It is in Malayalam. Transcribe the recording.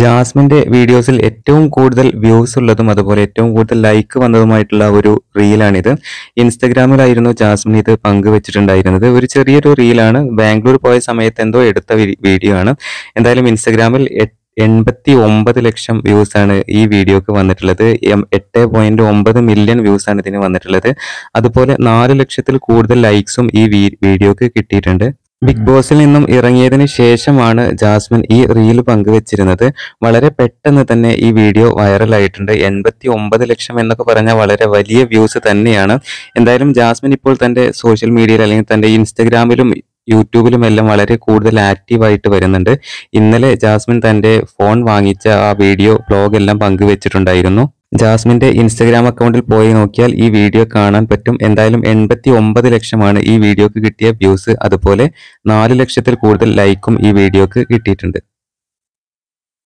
ജാസ്മിൻ്റെ വീഡിയോസിൽ ഏറ്റവും കൂടുതൽ വ്യൂസ് ഉള്ളതും അതുപോലെ ഏറ്റവും കൂടുതൽ ലൈക്ക് വന്നതുമായിട്ടുള്ള ഒരു റീലാണിത് ഇൻസ്റ്റഗ്രാമിലായിരുന്നു ജാസ്മിൻ ഇത് പങ്കുവച്ചിട്ടുണ്ടായിരുന്നത് ഒരു ചെറിയൊരു റീലാണ് ബാംഗ്ലൂർ പോയ സമയത്ത് എന്തോ എടുത്ത വീഡിയോ ആണ് എന്തായാലും ഇൻസ്റ്റഗ്രാമിൽ എൺപത്തി ഒമ്പത് ലക്ഷം വ്യൂസ് ആണ് ഈ വീഡിയോക്ക് വന്നിട്ടുള്ളത് എട്ട് പോയിന്റ് ഒമ്പത് മില്യൺ വ്യൂസ് ആണ് ഇതിന് വന്നിട്ടുള്ളത് അതുപോലെ നാല് ലക്ഷത്തിൽ കൂടുതൽ ലൈക്സും ഈ വീഡിയോക്ക് കിട്ടിയിട്ടുണ്ട് ബിഗ് ബോസിൽ നിന്നും ഇറങ്ങിയതിന് ശേഷമാണ് ജാസ്മിൻ ഈ റീൽ പങ്കുവച്ചിരുന്നത് വളരെ പെട്ടെന്ന് തന്നെ ഈ വീഡിയോ വൈറലായിട്ടുണ്ട് എൺപത്തി ഒമ്പത് ലക്ഷം എന്നൊക്കെ പറഞ്ഞാൽ വളരെ വലിയ വ്യൂസ് തന്നെയാണ് എന്തായാലും ജാസ്മിൻ ഇപ്പോൾ തൻ്റെ സോഷ്യൽ മീഡിയയിൽ അല്ലെങ്കിൽ തൻ്റെ ഇൻസ്റ്റഗ്രാമിലും യൂട്യൂബിലും എല്ലാം വളരെ കൂടുതൽ ആക്റ്റീവായിട്ട് വരുന്നുണ്ട് ഇന്നലെ ജാസ്മിൻ തൻ്റെ ഫോൺ വാങ്ങിച്ച ആ വീഡിയോ ബ്ലോഗ് എല്ലാം പങ്കുവച്ചിട്ടുണ്ടായിരുന്നു ജാസ്മിൻ്റെ ഇൻസ്റ്റഗ്രാം അക്കൗണ്ടിൽ പോയി നോക്കിയാൽ ഈ വീഡിയോ കാണാൻ പറ്റും എന്തായാലും എൺപത്തി ഒമ്പത് ലക്ഷമാണ് ഈ വീഡിയോക്ക് കിട്ടിയ വ്യൂസ് അതുപോലെ നാല് ലക്ഷത്തിൽ കൂടുതൽ ലൈക്കും ഈ വീഡിയോക്ക് കിട്ടിയിട്ടുണ്ട്